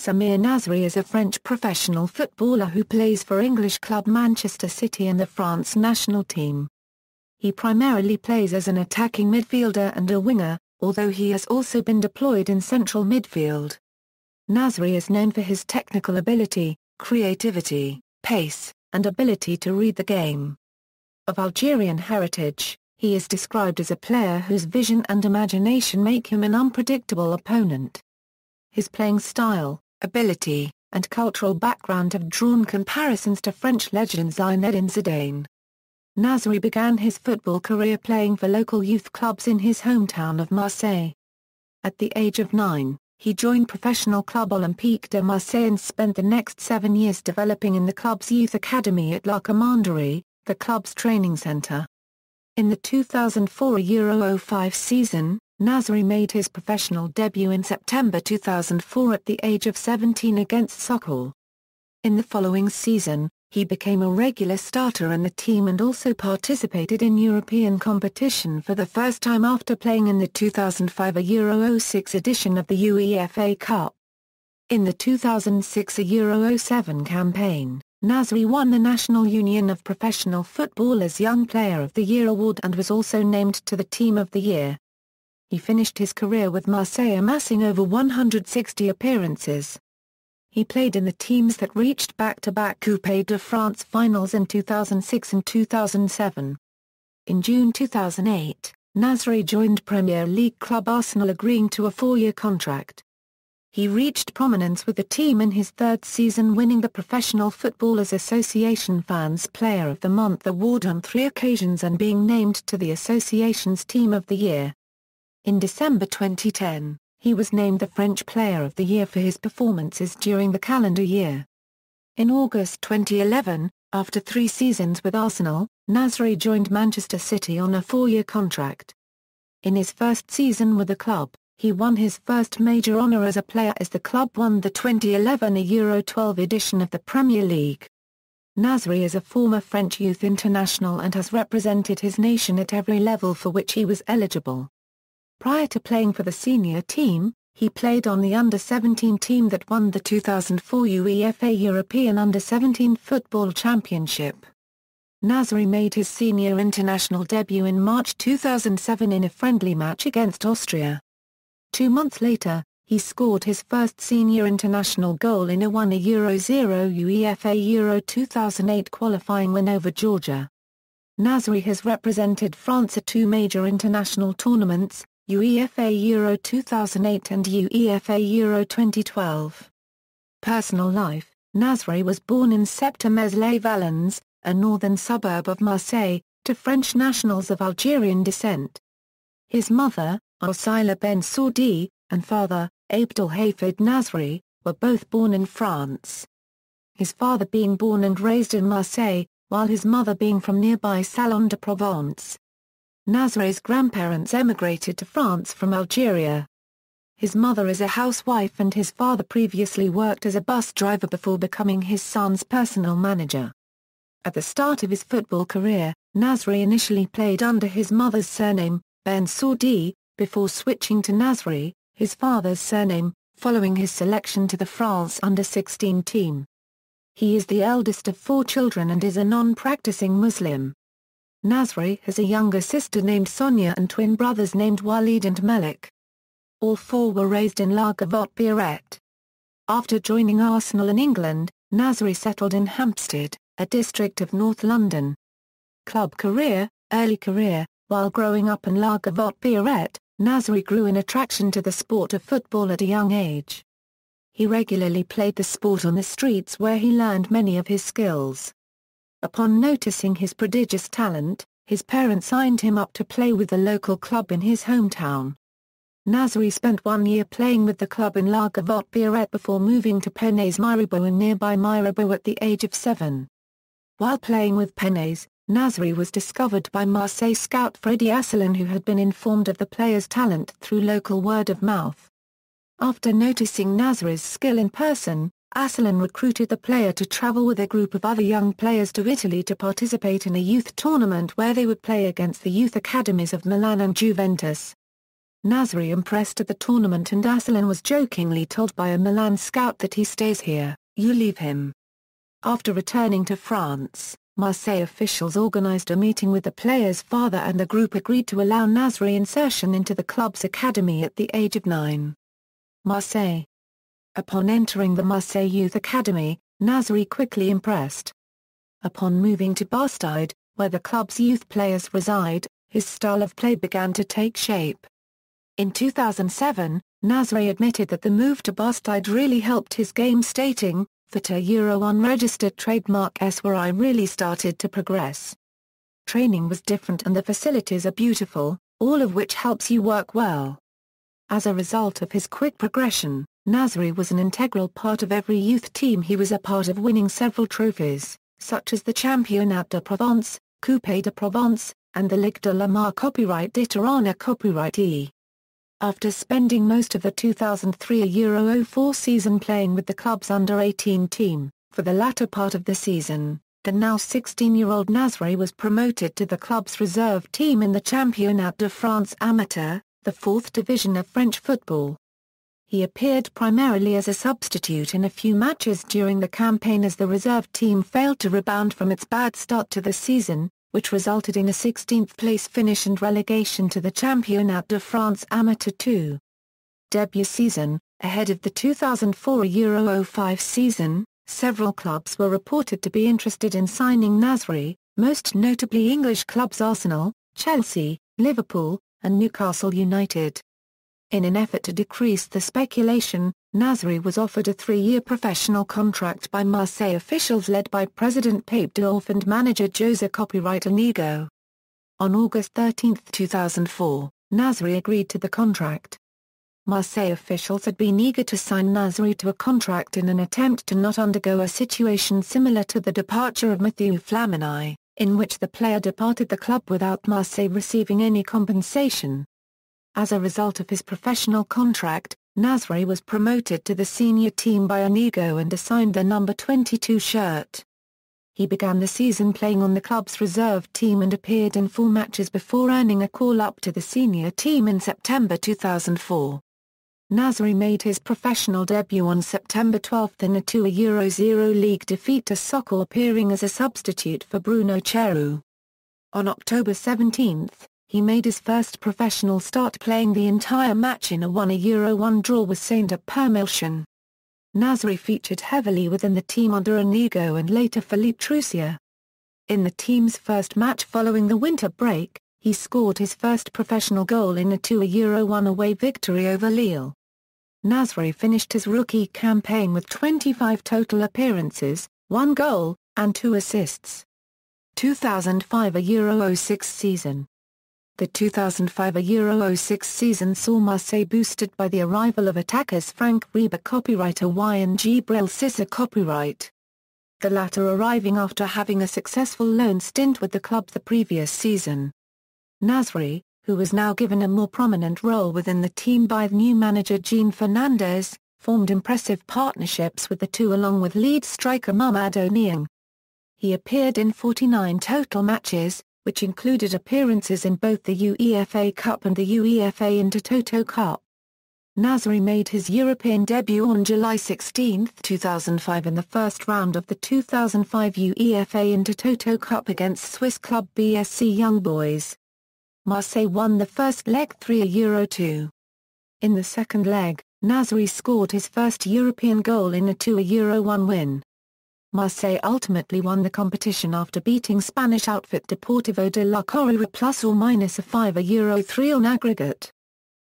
Samir Nasri is a French professional footballer who plays for English club Manchester City and the France national team. He primarily plays as an attacking midfielder and a winger, although he has also been deployed in central midfield. Nasri is known for his technical ability, creativity, pace, and ability to read the game. Of Algerian heritage, he is described as a player whose vision and imagination make him an unpredictable opponent. His playing style, ability, and cultural background have drawn comparisons to French legend Zinedine Zidane. Nasri began his football career playing for local youth clubs in his hometown of Marseille. At the age of nine, he joined professional club Olympique de Marseille and spent the next seven years developing in the club's youth academy at La Commanderie, the club's training centre. In the 2004 Euro 05 season, Nasri made his professional debut in September 2004 at the age of 17 against Sokol. In the following season, he became a regular starter in the team and also participated in European competition for the first time after playing in the 2005 Euro 06 edition of the UEFA Cup. In the 2006 Euro 07 campaign, Nasri won the National Union of Professional Footballers Young Player of the Year award and was also named to the Team of the Year. He finished his career with Marseille amassing over 160 appearances. He played in the teams that reached back-to-back -back Coupe de France finals in 2006 and 2007. In June 2008, Nasri joined Premier League club Arsenal agreeing to a four-year contract. He reached prominence with the team in his third season winning the Professional Footballers Association Fans Player of the Month award on three occasions and being named to the association's Team of the Year. In December 2010, he was named the French Player of the Year for his performances during the calendar year. In August 2011, after three seasons with Arsenal, Nasri joined Manchester City on a four-year contract. In his first season with the club, he won his first major honour as a player as the club won the 2011 Euro 12 edition of the Premier League. Nasri is a former French youth international and has represented his nation at every level for which he was eligible. Prior to playing for the senior team, he played on the under-17 team that won the 2004 UEFA European Under-17 Football Championship. Nasri made his senior international debut in March 2007 in a friendly match against Austria. Two months later, he scored his first senior international goal in a 1-0 UEFA Euro 2008 qualifying win over Georgia. Nasri has represented France at two major international tournaments, UEFA Euro 2008 and UEFA Euro 2012. Personal life Nasri was born in septemes les valens a northern suburb of Marseille, to French nationals of Algerian descent. His mother, Osila Ben Saudi, and father, Abdelhafid Nasri, were both born in France. His father being born and raised in Marseille, while his mother being from nearby Salon de Provence, Nazre's grandparents emigrated to France from Algeria. His mother is a housewife and his father previously worked as a bus driver before becoming his son's personal manager. At the start of his football career, Nazri initially played under his mother's surname, Ben Sordi, before switching to Nazri, his father's surname, following his selection to the France under-16 team. He is the eldest of four children and is a non-practicing Muslim. Nasri has a younger sister named Sonia and twin brothers named Walid and Malik. All four were raised in Lagavot Biarritz. After joining Arsenal in England, Nasri settled in Hampstead, a district of North London. Club career, early career, while growing up in Lagavot Biarritz, Nasri grew in attraction to the sport of football at a young age. He regularly played the sport on the streets where he learned many of his skills. Upon noticing his prodigious talent, his parents signed him up to play with the local club in his hometown. Nasri spent one year playing with the club in Lagavot before moving to Penes Mirabeau in nearby Mirabeau at the age of seven. While playing with Penes, Nasri was discovered by Marseille scout Freddy Asselin who had been informed of the player's talent through local word of mouth. After noticing Nasri's skill in person, Asselin recruited the player to travel with a group of other young players to Italy to participate in a youth tournament where they would play against the youth academies of Milan and Juventus. Nasri impressed at the tournament and Asselin was jokingly told by a Milan scout that he stays here, you leave him. After returning to France, Marseille officials organized a meeting with the player's father and the group agreed to allow Nasri insertion into the club's academy at the age of nine. Marseille, Upon entering the Marseille Youth Academy, Nasri quickly impressed. Upon moving to Bastide, where the club's youth players reside, his style of play began to take shape. In 2007, Nasri admitted that the move to Bastide really helped his game stating, that a Euro unregistered trademark S where I really started to progress. Training was different and the facilities are beautiful, all of which helps you work well. As a result of his quick progression, Nasri was an integral part of every youth team he was a part of winning several trophies, such as the Championnat de Provence, Coupe de Provence, and the Ligue de la Mar copyright Diterana copyright E. After spending most of the 2003-04 season playing with the club's under-18 team, for the latter part of the season, the now 16-year-old Nasri was promoted to the club's reserve team in the Championnat de France Amateur, the fourth division of French football. He appeared primarily as a substitute in a few matches during the campaign as the reserve team failed to rebound from its bad start to the season, which resulted in a 16th place finish and relegation to the Championnat de France Amateur 2. Debut season, ahead of the 2004 Euro 05 season, several clubs were reported to be interested in signing Nasri, most notably English clubs Arsenal, Chelsea, Liverpool, and Newcastle United. In an effort to decrease the speculation, Nasri was offered a three-year professional contract by Marseille officials led by President Pape Dolph and manager Jose Copyright Inigo. On August 13, 2004, Nasri agreed to the contract. Marseille officials had been eager to sign Nasri to a contract in an attempt to not undergo a situation similar to the departure of Mathieu Flamini, in which the player departed the club without Marseille receiving any compensation. As a result of his professional contract, Nasri was promoted to the senior team by Anigo and assigned the number 22 shirt. He began the season playing on the club's reserve team and appeared in four matches before earning a call-up to the senior team in September 2004. Nasri made his professional debut on September 12 in a 2 Euro 0 League defeat to Sokol appearing as a substitute for Bruno Cheru. On October 17, he made his first professional start playing the entire match in a 1-1 draw with Saint-Permilcion. Nasri featured heavily within the team under Inigo and later Philippe Trussier. In the team's first match following the winter break, he scored his first professional goal in a 2-1 away victory over Lille. Nasri finished his rookie campaign with 25 total appearances, 1 goal, and 2 assists. 2005 a Euro 06 season, the 2005 Euro 06 season saw Marseille boosted by the arrival of attackers Frank Reba copywriter Hawaiian Gibril Sissa copyright. The latter arriving after having a successful loan stint with the club the previous season. Nasri, who was now given a more prominent role within the team by new manager Jean Fernandez, formed impressive partnerships with the two along with lead striker Mamadou Niang. He appeared in 49 total matches, which included appearances in both the UEFA Cup and the UEFA Intertoto Cup. Nasri made his European debut on July 16, 2005 in the first round of the 2005 UEFA Intertoto Cup against Swiss club BSC Young Boys. Marseille won the first leg 3-2. In the second leg, Nasri scored his first European goal in a 2-1 win. Marseille ultimately won the competition after beating Spanish outfit Deportivo de la Coruña plus or minus a 5 a Euro 3 on aggregate.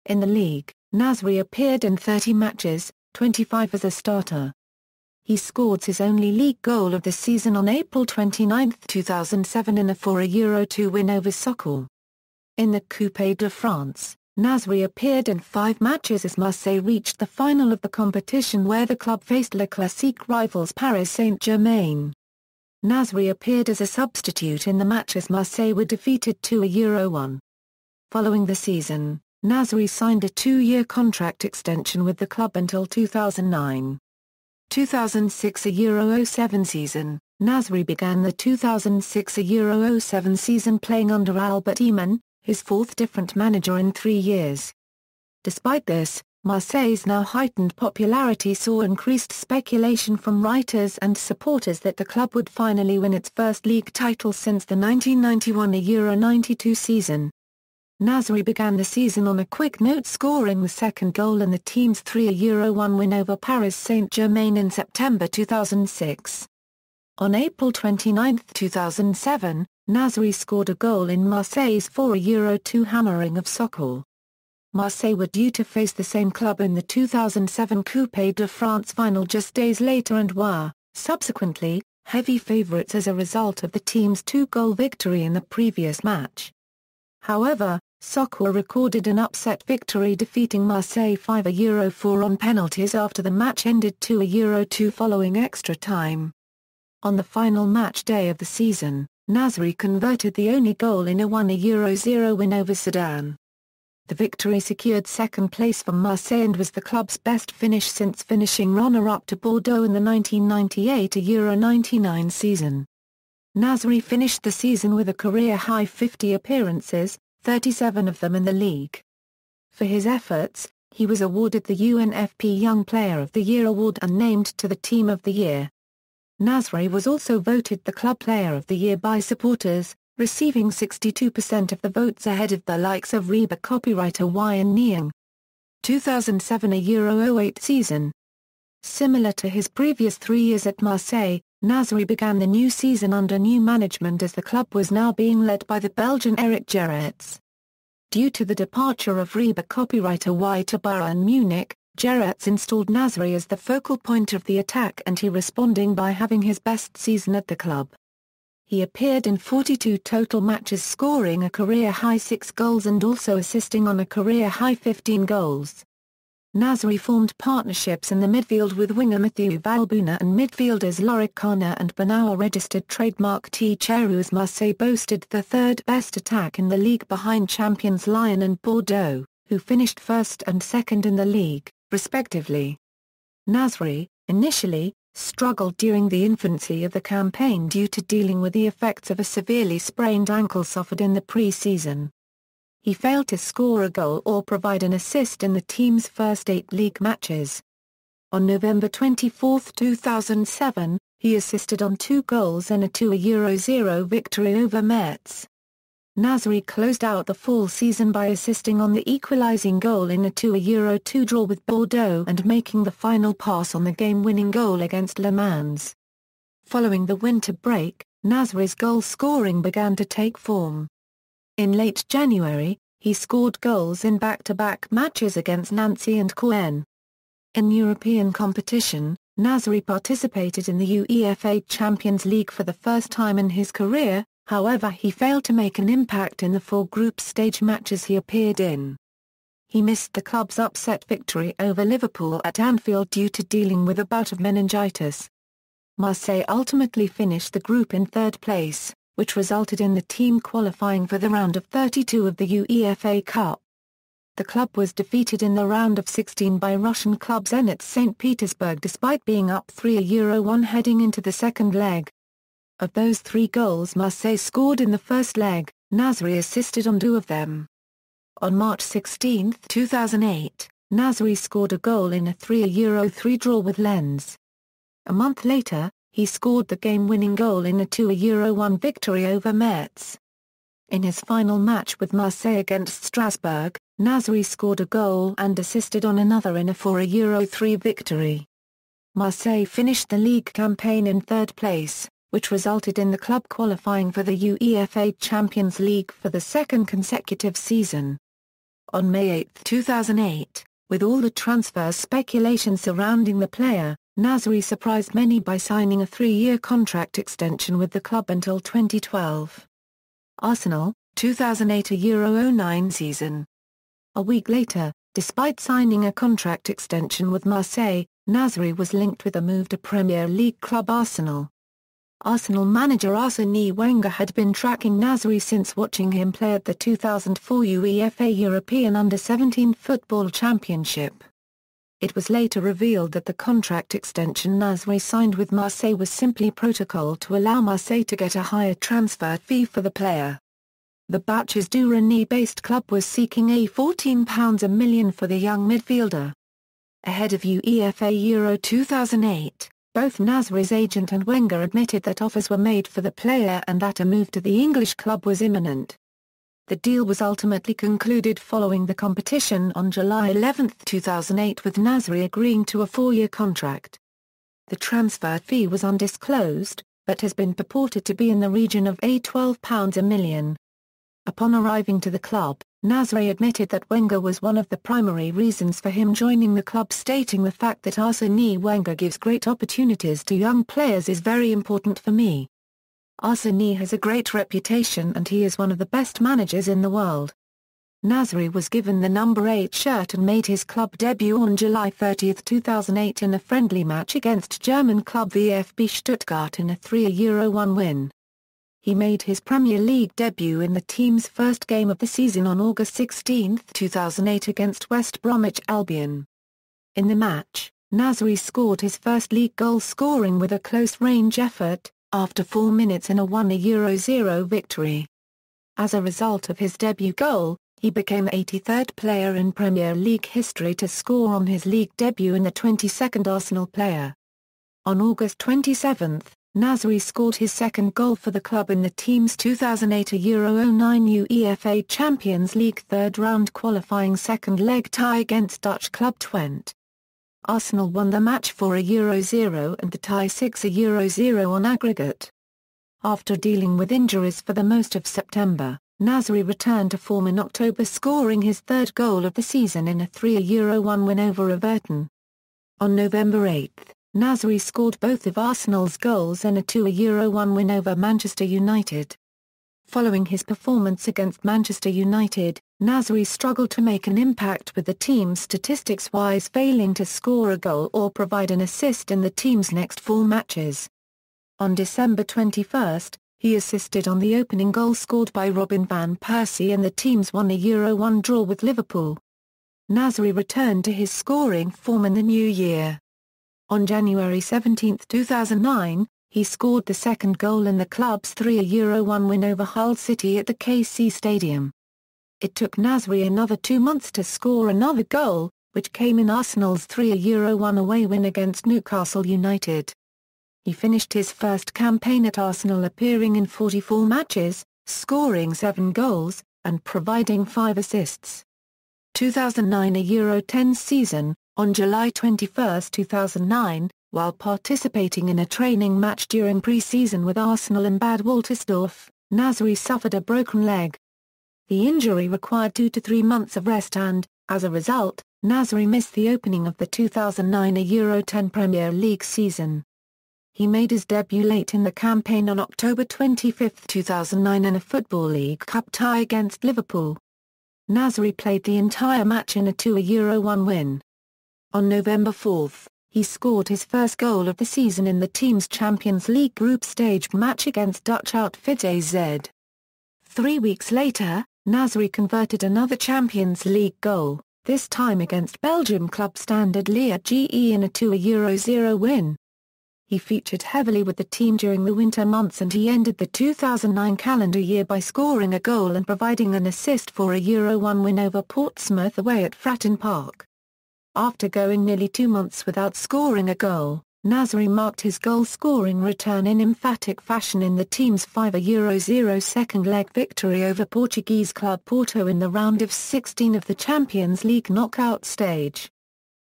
In the league, Nasri appeared in 30 matches, 25 as a starter. He scored his only league goal of the season on April 29, 2007 in a 4 a Euro 2 win over Sokol. In the Coupe de France, Nasri appeared in five matches as Marseille reached the final of the competition where the club faced La Classique rivals Paris Saint-Germain. Nasri appeared as a substitute in the match as Marseille were defeated 2-1. Following the season, Nasri signed a two-year contract extension with the club until 2009. 2006 a Euro 07 season, Nasri began the 2006 07 season playing under Albert Eman, his fourth different manager in three years. Despite this, Marseille's now heightened popularity saw increased speculation from writers and supporters that the club would finally win its first league title since the 1991 92 season. Nasri began the season on a quick note scoring the second goal in the team's 3-Euro-1 win over Paris Saint-Germain in September 2006. On April 29, 2007, Nasri scored a goal in Marseille's 4-2 hammering of Sokol. Marseille were due to face the same club in the 2007 Coupe de France final just days later and were, subsequently, heavy favourites as a result of the team's two-goal victory in the previous match. However, Sokol recorded an upset victory defeating Marseille 5-4 on penalties after the match ended 2-2 following extra time. On the final match day of the season, Nasri converted the only goal in a 1-0 win over Sudan. The victory secured second place for Marseille and was the club's best finish since finishing runner-up to Bordeaux in the 1998-99 season. Nasri finished the season with a career-high 50 appearances, 37 of them in the league. For his efforts, he was awarded the UNFP Young Player of the Year award and named to the Team of the Year. Nasri was also voted the club player of the year by supporters, receiving 62% of the votes ahead of the likes of Reba copywriter Wyan Niang. 2007 a Euro 08 season. Similar to his previous three years at Marseille, Nasri began the new season under new management as the club was now being led by the Belgian Eric Gerrits. Due to the departure of Reba copywriter Y Tabara in Munich, Gerrards installed Nasri as the focal point of the attack and he responding by having his best season at the club. He appeared in 42 total matches scoring a career-high 6 goals and also assisting on a career-high 15 goals. Nasri formed partnerships in the midfield with winger Matthew Valbuna and midfielders Lorik Kana and Banawa registered trademark T. Cheru Marseille boasted the third best attack in the league behind champions Lyon and Bordeaux, who finished first and second in the league respectively. Nasri, initially, struggled during the infancy of the campaign due to dealing with the effects of a severely sprained ankle suffered in the pre-season. He failed to score a goal or provide an assist in the team's first eight league matches. On November 24, 2007, he assisted on two goals in a 2-0 victory over Metz. Nasri closed out the fall season by assisting on the equalising goal in a 2 2 draw with Bordeaux and making the final pass on the game-winning goal against Le Mans. Following the winter break, Nasri's goal scoring began to take form. In late January, he scored goals in back-to-back matches against Nancy and Caen. In European competition, Nasri participated in the UEFA Champions League for the first time in his career, however he failed to make an impact in the four group stage matches he appeared in. He missed the club's upset victory over Liverpool at Anfield due to dealing with a bout of meningitis. Marseille ultimately finished the group in third place, which resulted in the team qualifying for the round of 32 of the UEFA Cup. The club was defeated in the round of 16 by Russian club Zenit St. Petersburg despite being up 3-1 heading into the second leg. Of those three goals Marseille scored in the first leg, Nasri assisted on two of them. On March 16, 2008, Nasri scored a goal in a 3 Euro 3 draw with Lens. A month later, he scored the game-winning goal in a 2 1 victory over Metz. In his final match with Marseille against Strasbourg, Nasri scored a goal and assisted on another in a 4 3 victory. Marseille finished the league campaign in third place which resulted in the club qualifying for the UEFA Champions League for the second consecutive season. On May 8, 2008, with all the transfer speculation surrounding the player, Nasri surprised many by signing a three-year contract extension with the club until 2012. Arsenal, 2008 Euro 09 season. A week later, despite signing a contract extension with Marseille, Nasri was linked with a move to Premier League club Arsenal. Arsenal manager Arsene Wenger had been tracking Nasri since watching him play at the 2004 UEFA European Under-17 Football Championship. It was later revealed that the contract extension Nasri signed with Marseille was simply protocol to allow Marseille to get a higher transfer fee for the player. The Batches du Rennes-based club was seeking a £14 a million for the young midfielder. Ahead of UEFA Euro 2008, both Nasri's agent and Wenger admitted that offers were made for the player and that a move to the English club was imminent. The deal was ultimately concluded following the competition on July 11, 2008 with Nasri agreeing to a four-year contract. The transfer fee was undisclosed, but has been purported to be in the region of A £12 a million. Upon arriving to the club, Nasri admitted that Wenger was one of the primary reasons for him joining the club stating the fact that Arsene Wenger gives great opportunities to young players is very important for me. Arsene has a great reputation and he is one of the best managers in the world. Nasri was given the number 8 shirt and made his club debut on July 30, 2008 in a friendly match against German club VfB Stuttgart in a 3-1 win. He made his Premier League debut in the team's first game of the season on August 16, 2008 against West Bromwich Albion. In the match, Nasri scored his first league goal scoring with a close-range effort, after four minutes in a one 0 victory. As a result of his debut goal, he became 83rd player in Premier League history to score on his league debut and the 22nd Arsenal player. On August 27, Nasri scored his second goal for the club in the team's 2008 Euro 09 UEFA Champions League third-round qualifying second-leg tie against Dutch club Twente. Arsenal won the match for a Euro 0 and the tie 6 a Euro 0 on aggregate. After dealing with injuries for the most of September, Nasri returned to form in October scoring his third goal of the season in a 3 1 win over Everton. On November 8, Nasri scored both of Arsenal's goals in a 2-1 win over Manchester United. Following his performance against Manchester United, Nasri struggled to make an impact with the team statistics-wise failing to score a goal or provide an assist in the team's next four matches. On December 21, he assisted on the opening goal scored by Robin van Persie and the teams won a Euro 1 draw with Liverpool. Nasri returned to his scoring form in the new year on January 17, 2009, he scored the second goal in the club's 3-1 win over Hull City at the KC Stadium. It took Nasri another two months to score another goal, which came in Arsenal's 3-1 away win against Newcastle United. He finished his first campaign at Arsenal appearing in 44 matches, scoring seven goals, and providing five assists. 2009 a Euro 10 season, on July 21, 2009, while participating in a training match during pre-season with Arsenal in Bad Waltersdorf, Nasri suffered a broken leg. The injury required two to three months of rest and, as a result, Nasri missed the opening of the 2009 Euro 10 Premier League season. He made his debut late in the campaign on October 25, 2009 in a Football League Cup tie against Liverpool. Nasri played the entire match in a 2 1 win. On November 4, he scored his first goal of the season in the team's Champions League group stage match against Dutch outfit AZ. Three weeks later, Nasri converted another Champions League goal, this time against Belgium club Standard Liège GE in a 2-0 win. He featured heavily with the team during the winter months and he ended the 2009 calendar year by scoring a goal and providing an assist for a Euro 1 win over Portsmouth away at Fratton Park. After going nearly two months without scoring a goal, Nasri marked his goal-scoring return in emphatic fashion in the team's 5-0 second-leg victory over Portuguese club Porto in the round of 16 of the Champions League knockout stage.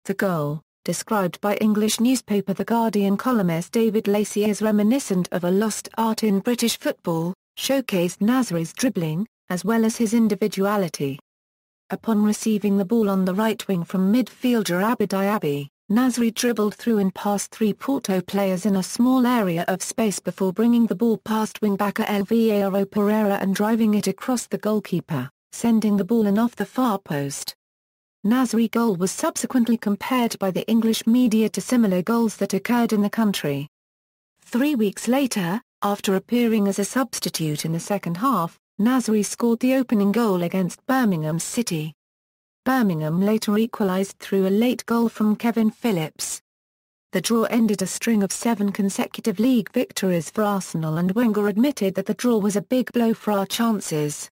The goal, described by English newspaper The Guardian columnist David Lacey as reminiscent of a lost art in British football, showcased Nasri's dribbling, as well as his individuality. Upon receiving the ball on the right wing from midfielder Abi Diaby, Nasri dribbled through and past three Porto players in a small area of space before bringing the ball past wingbacker Elvaro Pereira and driving it across the goalkeeper, sending the ball in off the far post. Nasri goal was subsequently compared by the English media to similar goals that occurred in the country. Three weeks later, after appearing as a substitute in the second half, Nasri scored the opening goal against Birmingham City. Birmingham later equalised through a late goal from Kevin Phillips. The draw ended a string of seven consecutive league victories for Arsenal and Wenger admitted that the draw was a big blow for our chances.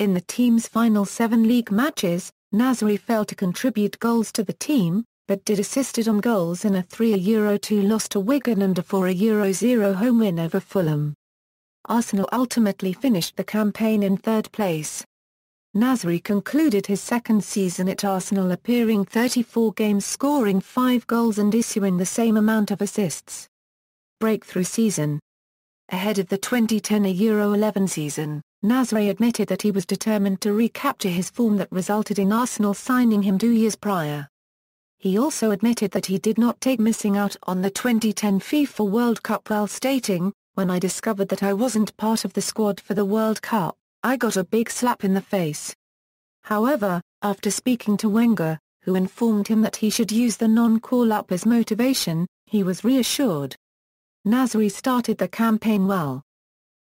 In the team's final seven league matches, Nasri failed to contribute goals to the team, but did assisted on goals in a 3-0-2 loss to Wigan and a 4-0-0 home win over Fulham. Arsenal ultimately finished the campaign in third place. Nasri concluded his second season at Arsenal appearing 34 games scoring 5 goals and issuing the same amount of assists. Breakthrough season Ahead of the 2010 Euro 11 season, Nasri admitted that he was determined to recapture his form that resulted in Arsenal signing him two years prior. He also admitted that he did not take missing out on the 2010 FIFA World Cup while stating, when I discovered that I wasn't part of the squad for the World Cup, I got a big slap in the face. However, after speaking to Wenger, who informed him that he should use the non-call-up as motivation, he was reassured. Nasri started the campaign well.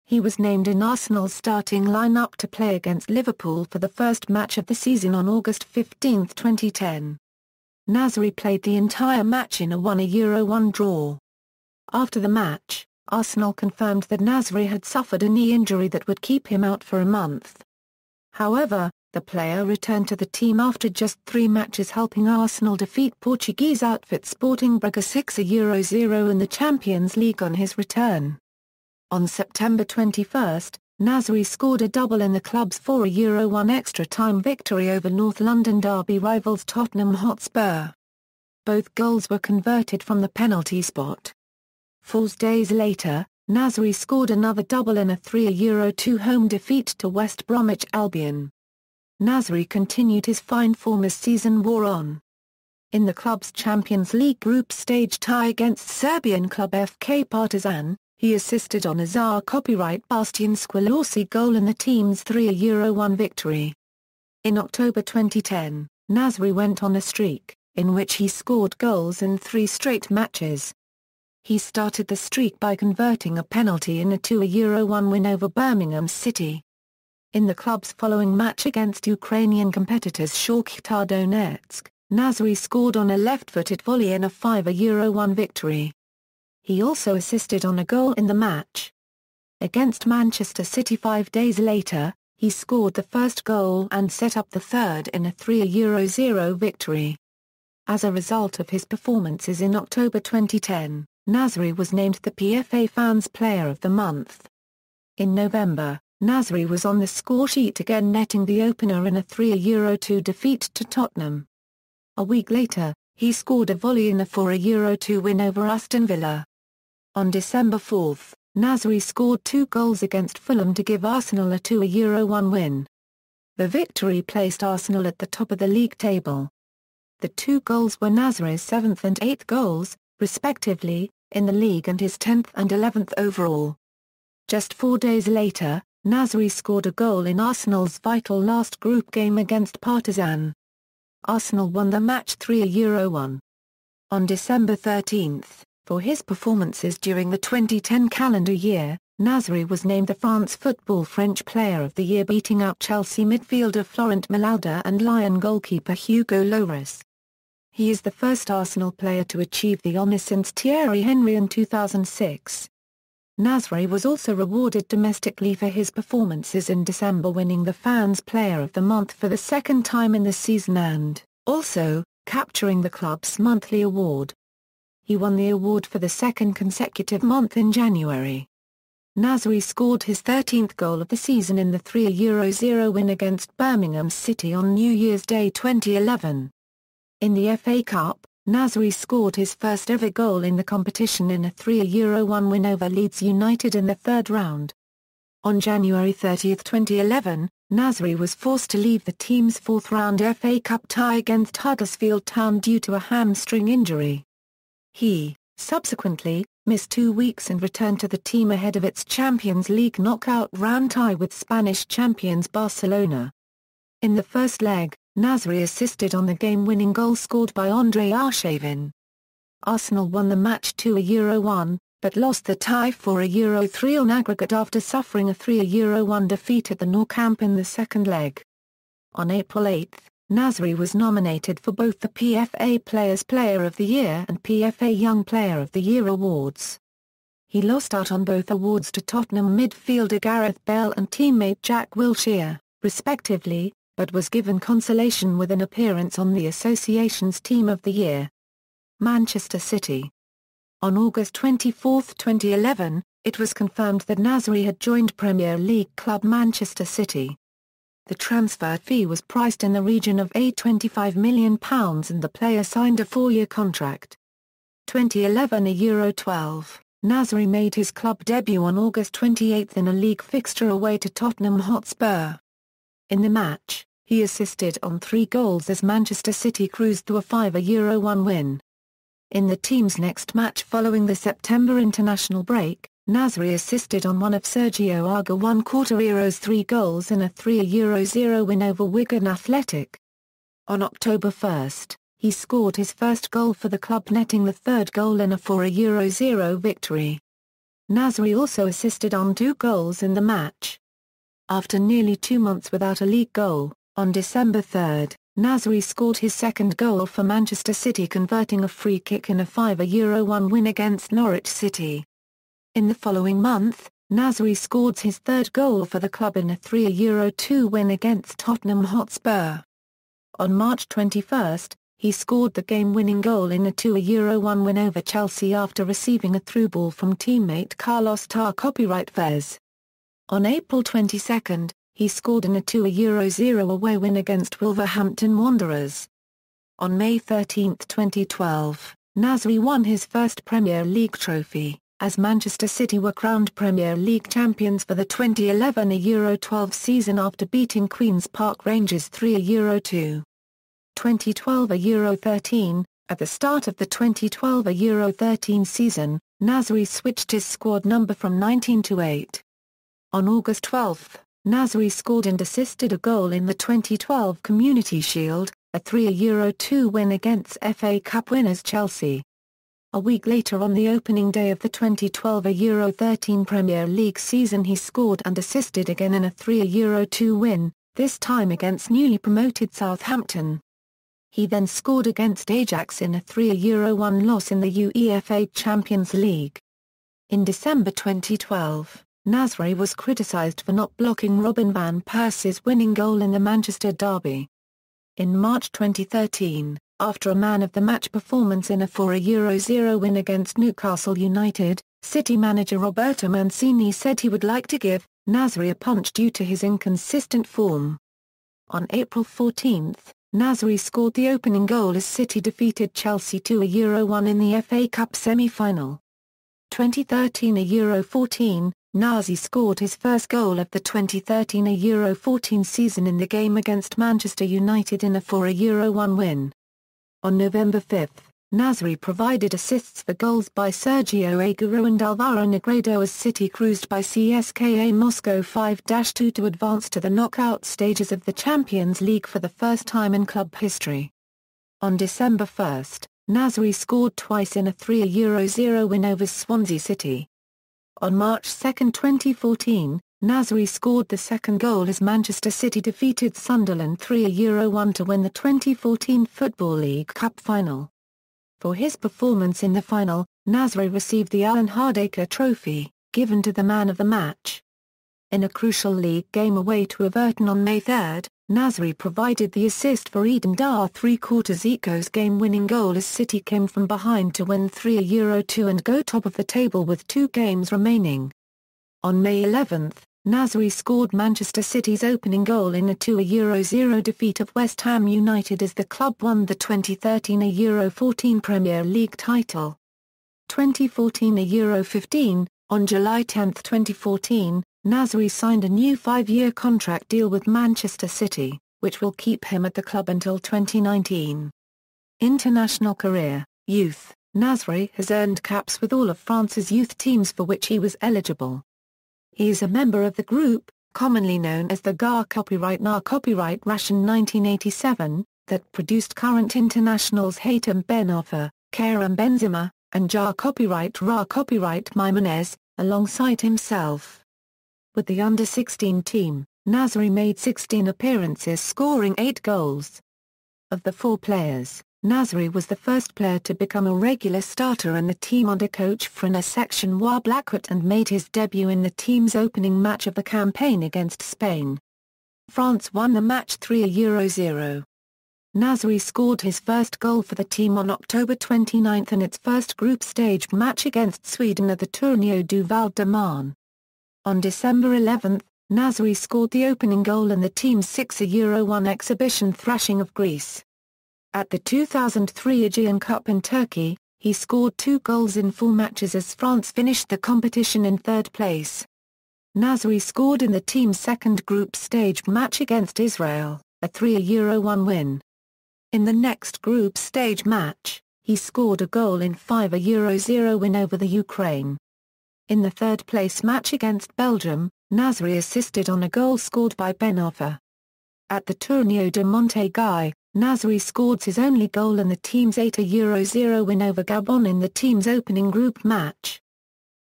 He was named in Arsenal's starting lineup to play against Liverpool for the first match of the season on August 15, 2010. Nasri played the entire match in a one Euro one draw. After the match, Arsenal confirmed that Nasri had suffered a knee injury that would keep him out for a month. However, the player returned to the team after just three matches helping Arsenal defeat Portuguese outfit Sporting Braga 6 0 in the Champions League on his return. On September 21, Nasri scored a double in the club's 4-1 extra time victory over North London derby rivals Tottenham Hotspur. Both goals were converted from the penalty spot. Four days later, Nasri scored another double in a 3-2 home defeat to West Bromwich Albion. Nasri continued his fine form as season wore on. In the club's Champions League group stage tie against Serbian club FK Partizan, he assisted on a Tsar copyright Bastian Squilorsi goal in the team's 3-1 victory. In October 2010, Nasri went on a streak, in which he scored goals in three straight matches, he started the streak by converting a penalty in a 2-1 win over Birmingham City. In the club's following match against Ukrainian competitors Shakhtar Donetsk, Nasri scored on a left-footed volley in a 5-1 victory. He also assisted on a goal in the match. Against Manchester City five days later, he scored the first goal and set up the third in a 3-0 victory. As a result of his performances in October 2010, Nasri was named the PFA Fans Player of the Month. In November, Nasri was on the score sheet again netting the opener in a 3-2 defeat to Tottenham. A week later, he scored a volley in a 4-2 win over Aston Villa. On December 4, Nasri scored two goals against Fulham to give Arsenal a 2-1 win. The victory placed Arsenal at the top of the league table. The two goals were Nasri's seventh and eighth goals, respectively, in the league and his 10th and 11th overall. Just four days later, Nasri scored a goal in Arsenal's vital last group game against Partizan. Arsenal won the match 3-1. On December 13, for his performances during the 2010 calendar year, Nasri was named the France Football French Player of the Year beating out Chelsea midfielder Florent Malouda and Lyon goalkeeper Hugo Lloris. He is the first Arsenal player to achieve the honour since Thierry Henry in 2006. Nasri was also rewarded domestically for his performances in December winning the Fans Player of the Month for the second time in the season and, also, capturing the club's monthly award. He won the award for the second consecutive month in January. Nasri scored his 13th goal of the season in the 3 0 win against Birmingham City on New Year's Day 2011. In the FA Cup, Nasri scored his first ever goal in the competition in a 3-1 win over Leeds United in the third round. On January 30, 2011, Nasri was forced to leave the team's fourth-round FA Cup tie against Huddersfield Town due to a hamstring injury. He, subsequently, missed two weeks and returned to the team ahead of its Champions League knockout round tie with Spanish champions Barcelona. In the first leg, Nasri assisted on the game-winning goal scored by Andrei Arshavin. Arsenal won the match 2-1, 1, but lost the tie 4-1 3 on aggregate after suffering a 3-1 1 defeat at the Nou Camp in the second leg. On April 8, Nasri was nominated for both the PFA Players' Player of the Year and PFA Young Player of the Year awards. He lost out on both awards to Tottenham midfielder Gareth Bell and teammate Jack Wilshere, respectively, but was given consolation with an appearance on the association's Team of the Year. Manchester City On August 24, 2011, it was confirmed that Nasri had joined Premier League club Manchester City. The transfer fee was priced in the region of 25 million million and the player signed a four-year contract. 2011 12, Nasri made his club debut on August 28 in a league fixture away to Tottenham Hotspur. In the match, he assisted on three goals as Manchester City cruised to a 5-1 win. In the team's next match following the September international break, Nasri assisted on one of Sergio Aga one quarter Euros three goals in a 3-0 win over Wigan Athletic. On October 1, he scored his first goal for the club netting the third goal in a 4-0 victory. Nasri also assisted on two goals in the match. After nearly two months without a league goal, on December 3, Nasri scored his second goal for Manchester City converting a free kick in a 5-1 win against Norwich City. In the following month, Nasri scored his third goal for the club in a 3-2 win against Tottenham Hotspur. On March 21, he scored the game-winning goal in a 2-1 win over Chelsea after receiving a through ball from teammate Carlos Tar copyright Fez. On April 22, he scored in a 2-0 away win against Wolverhampton Wanderers. On May 13, 2012, Nasri won his first Premier League trophy, as Manchester City were crowned Premier League champions for the 2011 12 season after beating Queen's Park Rangers 3 2. 2012 13, at the start of the 2012 13 season, Nasri switched his squad number from 19 to 8. On August 12, Nasri scored and assisted a goal in the 2012 Community Shield, a 3 2 win against FA Cup winners Chelsea. A week later on the opening day of the 2012 Euro 13 Premier League season he scored and assisted again in a 3 2 win, this time against newly promoted Southampton. He then scored against Ajax in a 3-1 loss in the UEFA Champions League. In December 2012, Nasri was criticised for not blocking Robin van Persie's winning goal in the Manchester derby. In March 2013, after a man-of-the-match performance in a 4-0 win against Newcastle United, City manager Roberto Mancini said he would like to give Nasri a punch due to his inconsistent form. On April 14, Nasri scored the opening goal as City defeated Chelsea 2-1 in the FA Cup semi-final. 2013 a Euro 14, Nazi scored his first goal of the 2013 14 season in the game against Manchester United in a 4 1 win. On November 5, Nasri provided assists for goals by Sergio Aguero and Alvaro Negredo as City cruised by CSKA Moscow 5-2 to advance to the knockout stages of the Champions League for the first time in club history. On December 1, Nasri scored twice in a 3-0 win over Swansea City. On March 2, 2014, Nasri scored the second goal as Manchester City defeated Sunderland 3-1 to win the 2014 Football League Cup final. For his performance in the final, Nasri received the Alan Hardacre Trophy, given to the man of the match. In a crucial league game away to Everton on May 3, Nasri provided the assist for Eden Dar three-quarters Eco's game-winning goal as City came from behind to win 3 2 and go top of the table with two games remaining. On May 11, Nasri scored Manchester City's opening goal in a 2 0 defeat of West Ham United as the club won the 2013 14 Premier League title. 2014 15 On July 10, 2014, Nasri signed a new five-year contract deal with Manchester City, which will keep him at the club until 2019. International career, youth, Nasri has earned caps with all of France's youth teams for which he was eligible. He is a member of the group, commonly known as the GAR copyright NAR copyright Ration 1987, that produced current internationals Hatem Ben Offa, Karim Benzema, and JAR copyright Ra copyright Maimonez, alongside himself. With the under-16 team, Nasri made 16 appearances scoring 8 goals. Of the four players, Nasri was the first player to become a regular starter in the team under coach Frana Section Wa Blackwood and made his debut in the team's opening match of the campaign against Spain. France won the match 3-0-0. Nasri scored his first goal for the team on October 29 in its first group stage match against Sweden at the Tournoi du Val de Marne. On December 11, Nasri scored the opening goal in the team's 6-1 exhibition thrashing of Greece. At the 2003 Aegean Cup in Turkey, he scored two goals in four matches as France finished the competition in third place. Nasri scored in the team's second group stage match against Israel, a 3-1 win. In the next group stage match, he scored a goal in 5-0 win over the Ukraine. In the third-place match against Belgium, Nasri assisted on a goal scored by Ben Arfa. At the Torneo de Montegai, Nasri scored his only goal in the team's 8-0 win over Gabon in the team's opening group match.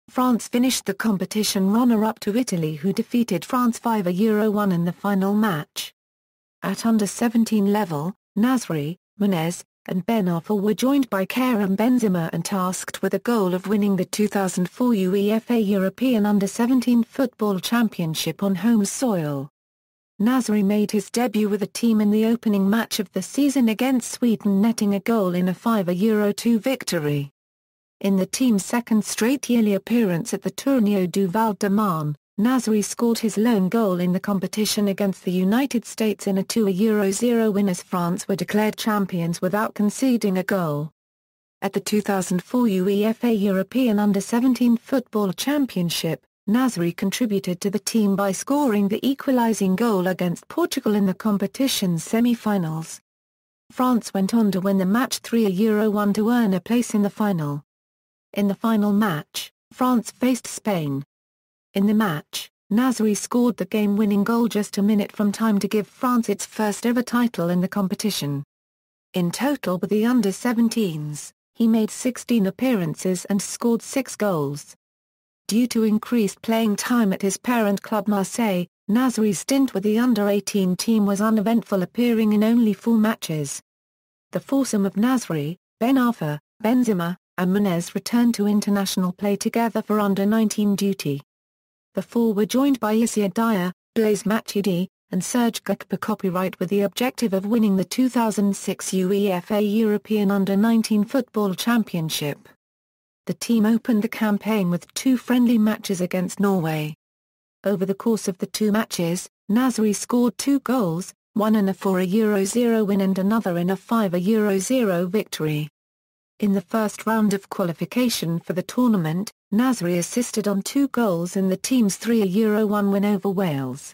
France finished the competition runner-up to Italy who defeated France 5-1 in the final match. At under-17 level, Nasri, Menez, and Ben Arfa were joined by Karim Benzema and tasked with the goal of winning the 2004 UEFA European Under-17 Football Championship on home soil. Nasri made his debut with the team in the opening match of the season against Sweden netting a goal in a 5-2 victory. In the team's second straight yearly appearance at the Tourneo du Val de Marne, Nasri scored his lone goal in the competition against the United States in a 2-0 win as France were declared champions without conceding a goal. At the 2004 UEFA European Under-17 Football Championship, Nasri contributed to the team by scoring the equalizing goal against Portugal in the competition's semi-finals. France went on to win the match 3-1 to earn a place in the final. In the final match, France faced Spain. In the match, Nasri scored the game-winning goal just a minute from time to give France its first-ever title in the competition. In total with the under-17s, he made 16 appearances and scored 6 goals. Due to increased playing time at his parent club Marseille, Nasri's stint with the under-18 team was uneventful appearing in only 4 matches. The foursome of Nasri, Ben Arfa, Benzema, and Menez returned to international play together for under-19 duty. The four were joined by Isia Dyer, Blaise Matuidi, and Serge Gakpa copyright with the objective of winning the 2006 UEFA European Under-19 Football Championship. The team opened the campaign with two friendly matches against Norway. Over the course of the two matches, Nasri scored two goals, one in a 4 0 win and another in a 5 0 victory. In the first round of qualification for the tournament, Nasri assisted on two goals in the team's 3-1 win over Wales.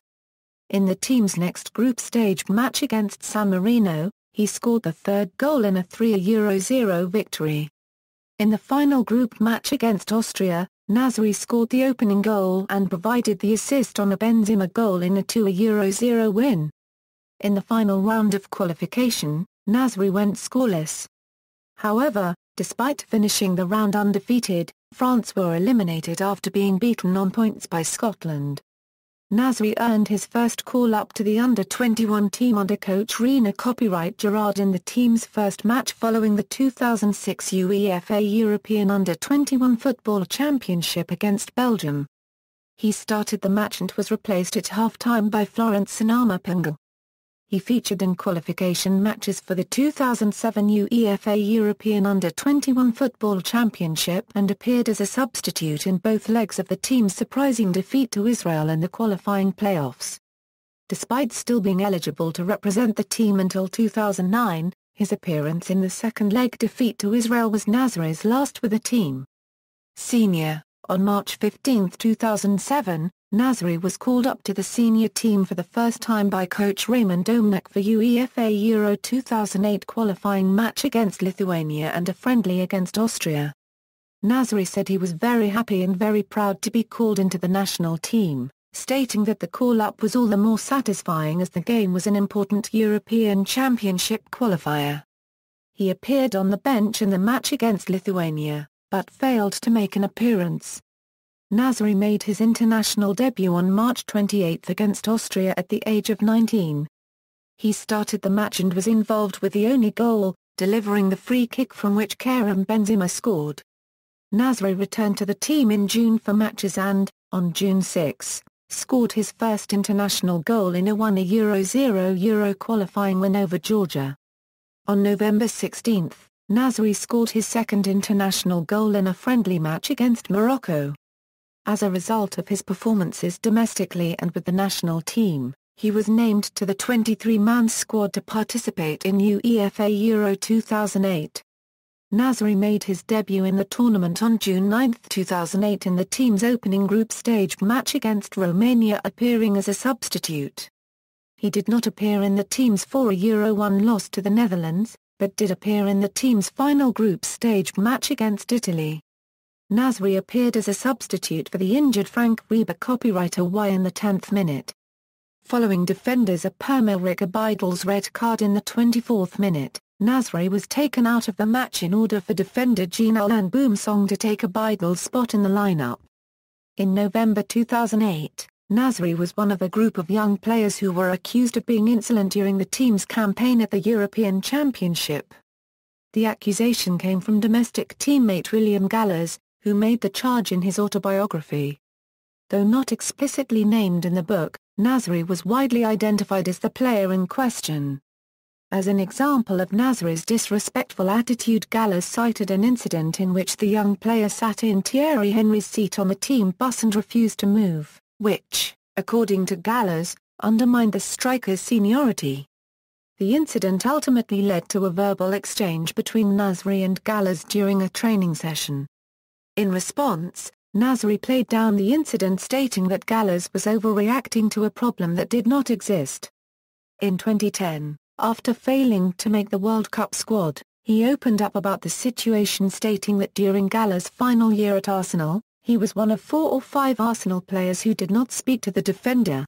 In the team's next group stage match against San Marino, he scored the third goal in a 3-0 victory. In the final group match against Austria, Nasri scored the opening goal and provided the assist on a Benzema goal in a 2-0 win. In the final round of qualification, Nasri went scoreless. However, despite finishing the round undefeated, France were eliminated after being beaten on points by Scotland. Nasri earned his first call-up to the under-21 team under coach Rena Copyright Gerard in the team's first match following the 2006 UEFA European Under-21 Football Championship against Belgium. He started the match and was replaced at half-time by Florence Sanama Pengal. He featured in qualification matches for the 2007 UEFA European Under-21 Football Championship and appeared as a substitute in both legs of the team's surprising defeat to Israel in the qualifying playoffs. Despite still being eligible to represent the team until 2009, his appearance in the second leg defeat to Israel was Nazare's last with the team. Senior, on March 15, 2007, Nasri was called up to the senior team for the first time by coach Raymond Domnak for UEFA Euro 2008 qualifying match against Lithuania and a friendly against Austria. Nasri said he was very happy and very proud to be called into the national team, stating that the call-up was all the more satisfying as the game was an important European Championship qualifier. He appeared on the bench in the match against Lithuania, but failed to make an appearance. Nasri made his international debut on March 28 against Austria at the age of 19. He started the match and was involved with the only goal, delivering the free kick from which Karim Benzema scored. Nasri returned to the team in June for matches and, on June 6, scored his first international goal in a one 0 Euro qualifying win over Georgia. On November 16, Nasri scored his second international goal in a friendly match against Morocco. As a result of his performances domestically and with the national team, he was named to the 23-man squad to participate in UEFA Euro 2008. Nasri made his debut in the tournament on June 9, 2008 in the team's opening group stage match against Romania appearing as a substitute. He did not appear in the team's 4-1 Euro 1 loss to the Netherlands, but did appear in the team's final group stage match against Italy. Nasri appeared as a substitute for the injured Frank Weber copywriter Y in the 10th minute. Following defenders Aperma Abidal's red card in the 24th minute, Nasri was taken out of the match in order for defender Gino and Boomsong to take Abidal's spot in the lineup. In November 2008, Nasri was one of a group of young players who were accused of being insolent during the team's campaign at the European Championship. The accusation came from domestic teammate William Gallers who made the charge in his autobiography. Though not explicitly named in the book, Nasri was widely identified as the player in question. As an example of Nasri's disrespectful attitude Gallas cited an incident in which the young player sat in Thierry Henry's seat on the team bus and refused to move, which, according to Gallas, undermined the striker's seniority. The incident ultimately led to a verbal exchange between Nasri and Gallas during a training session. In response, Nasri played down the incident stating that Gallas was overreacting to a problem that did not exist. In 2010, after failing to make the World Cup squad, he opened up about the situation stating that during Gallas' final year at Arsenal, he was one of four or five Arsenal players who did not speak to the defender.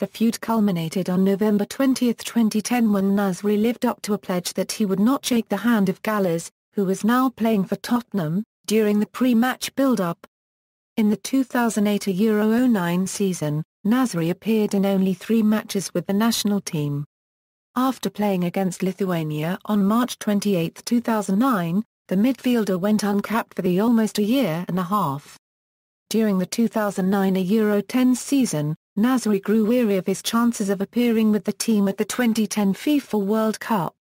The feud culminated on November 20, 2010 when Nasri lived up to a pledge that he would not shake the hand of Gallas, who was now playing for Tottenham, during the pre-match build-up. In the 2008 Euro 09 season, Nasri appeared in only three matches with the national team. After playing against Lithuania on March 28, 2009, the midfielder went uncapped for the almost a year and a half. During the 2009 Euro 10 season, Nasri grew weary of his chances of appearing with the team at the 2010 FIFA World Cup.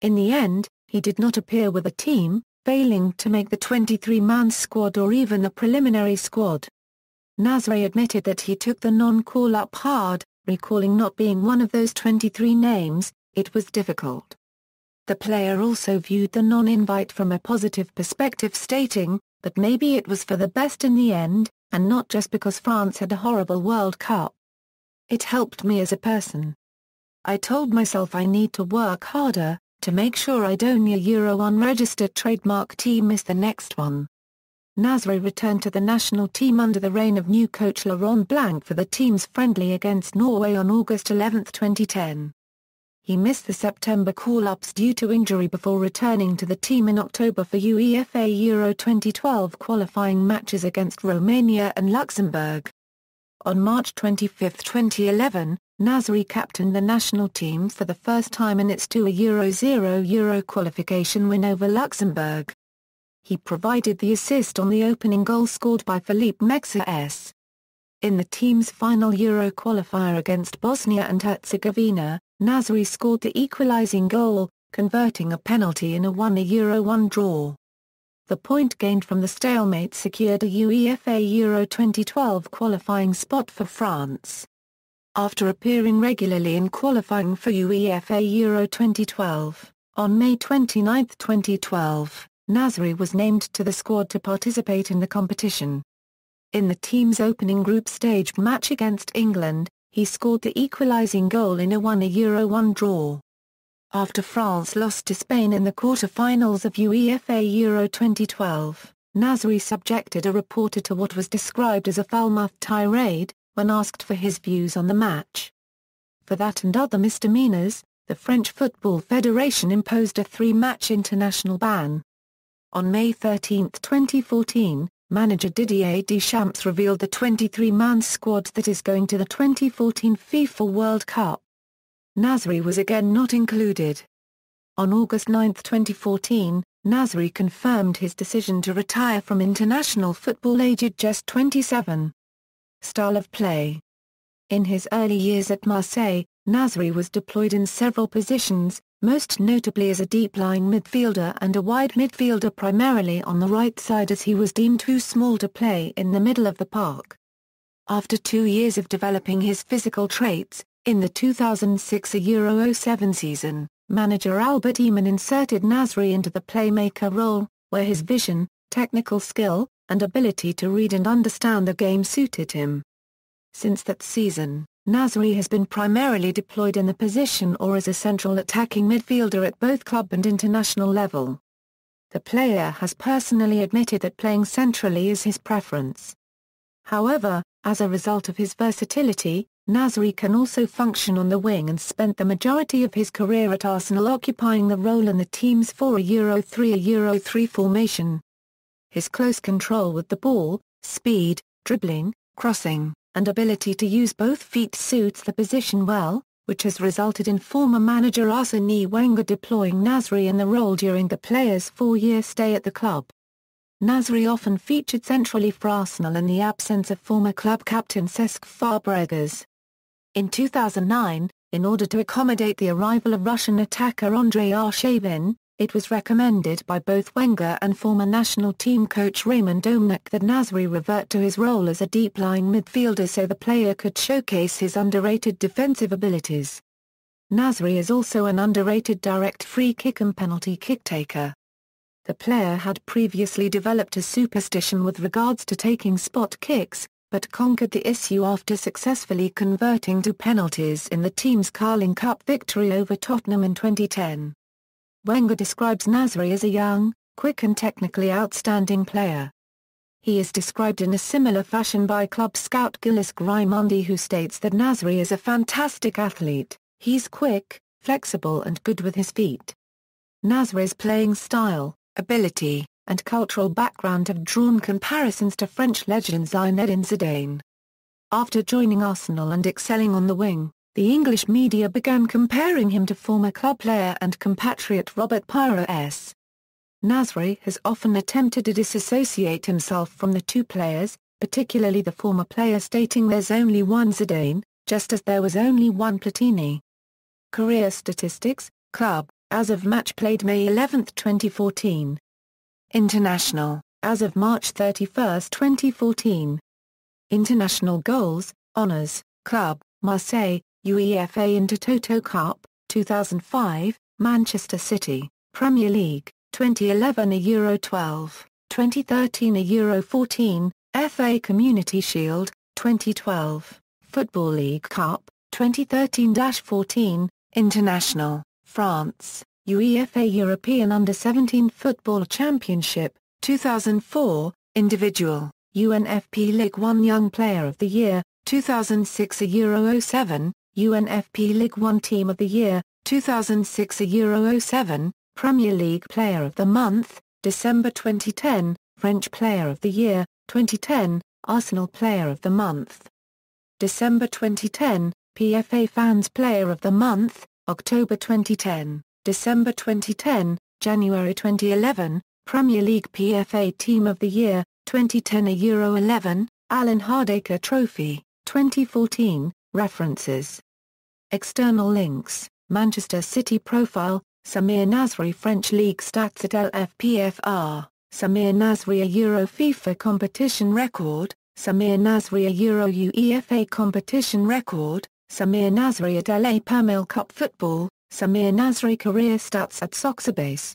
In the end, he did not appear with the team, failing to make the 23-man squad or even the preliminary squad. Nasri admitted that he took the non-call-up hard, recalling not being one of those 23 names, it was difficult. The player also viewed the non-invite from a positive perspective stating, but maybe it was for the best in the end, and not just because France had a horrible World Cup. It helped me as a person. I told myself I need to work harder, to make sure i don't a Euro unregistered trademark team is the next one. Nasri returned to the national team under the reign of new coach Laurent Blanc for the team's friendly against Norway on August 11, 2010. He missed the September call-ups due to injury before returning to the team in October for UEFA Euro 2012 qualifying matches against Romania and Luxembourg. On March 25, 2011, Nasri captained the national team for the first time in its 2 Euro 0 Euro qualification win over Luxembourg. He provided the assist on the opening goal scored by Philippe Mexes. In the team's final Euro qualifier against Bosnia and Herzegovina, Nasri scored the equalising goal, converting a penalty in a 1-1 Euro 1 draw. The point gained from the stalemate secured a UEFA Euro 2012 qualifying spot for France after appearing regularly in qualifying for UEFA Euro 2012. On May 29, 2012, Nasri was named to the squad to participate in the competition. In the team's opening group stage match against England, he scored the equalising goal in a 1-1 1 draw. After France lost to Spain in the quarter-finals of UEFA Euro 2012, Nasri subjected a reporter to what was described as a foul-mouthed tirade, when asked for his views on the match. For that and other misdemeanors, the French Football Federation imposed a three-match international ban. On May 13, 2014, manager Didier Deschamps revealed the 23-man squad that is going to the 2014 FIFA World Cup. Nasri was again not included. On August 9, 2014, Nasri confirmed his decision to retire from international football aged just 27. Style of play In his early years at Marseille, Nasri was deployed in several positions, most notably as a deep-lying midfielder and a wide midfielder primarily on the right side as he was deemed too small to play in the middle of the park. After two years of developing his physical traits, in the 2006 Euro 07 season, manager Albert Eamon inserted Nasri into the playmaker role, where his vision, technical skill, and ability to read and understand the game suited him. Since that season, Nasri has been primarily deployed in the position or as a central attacking midfielder at both club and international level. The player has personally admitted that playing centrally is his preference. However, as a result of his versatility, Nasri can also function on the wing and spent the majority of his career at Arsenal occupying the role in the team's 4-Euro-3-Euro-3 formation his close control with the ball, speed, dribbling, crossing, and ability to use both feet suits the position well, which has resulted in former manager Arsene Wenger deploying Nasri in the role during the player's four-year stay at the club. Nasri often featured centrally for Arsenal in the absence of former club captain Cesc Fabregas. In 2009, in order to accommodate the arrival of Russian attacker Andrei Arshavin, it was recommended by both Wenger and former national team coach Raymond Domnick that Nasri revert to his role as a deep-line midfielder so the player could showcase his underrated defensive abilities. Nasri is also an underrated direct free kick and penalty kick taker. The player had previously developed a superstition with regards to taking spot kicks, but conquered the issue after successfully converting to penalties in the team's Carling Cup victory over Tottenham in 2010. Wenger describes Nasri as a young, quick and technically outstanding player. He is described in a similar fashion by club scout Gilles Grimondi who states that Nasri is a fantastic athlete, he's quick, flexible and good with his feet. Nasri's playing style, ability, and cultural background have drawn comparisons to French legend Zinedine Zidane. After joining Arsenal and excelling on the wing, the English media began comparing him to former club player and compatriot Robert Pires. Nasri has often attempted to disassociate himself from the two players, particularly the former player stating there's only one Zidane, just as there was only one Platini. Career Statistics, Club, as of match played May 11, 2014. International, as of March 31, 2014. International Goals, Honours, Club, Marseille, UEFA Intertoto Toto Cup, 2005, Manchester City, Premier League, 2011 Euro 12, 2013 Euro 14, FA Community Shield, 2012, Football League Cup, 2013-14, International, France, UEFA European Under-17 Football Championship, 2004, Individual, UNFP League One Young Player of the Year, 2006 Euro 07, UNFP League 1 Team of the Year, 2006 a Euro 07, Premier League Player of the Month, December 2010, French Player of the Year, 2010, Arsenal Player of the Month. December 2010, PFA Fans Player of the Month, October 2010, December 2010, January 2011, Premier League PFA Team of the Year, 2010 a Euro 11, Alan Hardacre Trophy, 2014, References External links Manchester City profile, Samir Nasri French League stats at LFPFR, Samir Nasri a Euro FIFA competition record, Samir Nasri a Euro UEFA competition record, Samir Nasri at LA Pamel Cup football, Samir Nasri career stats at Soxabase.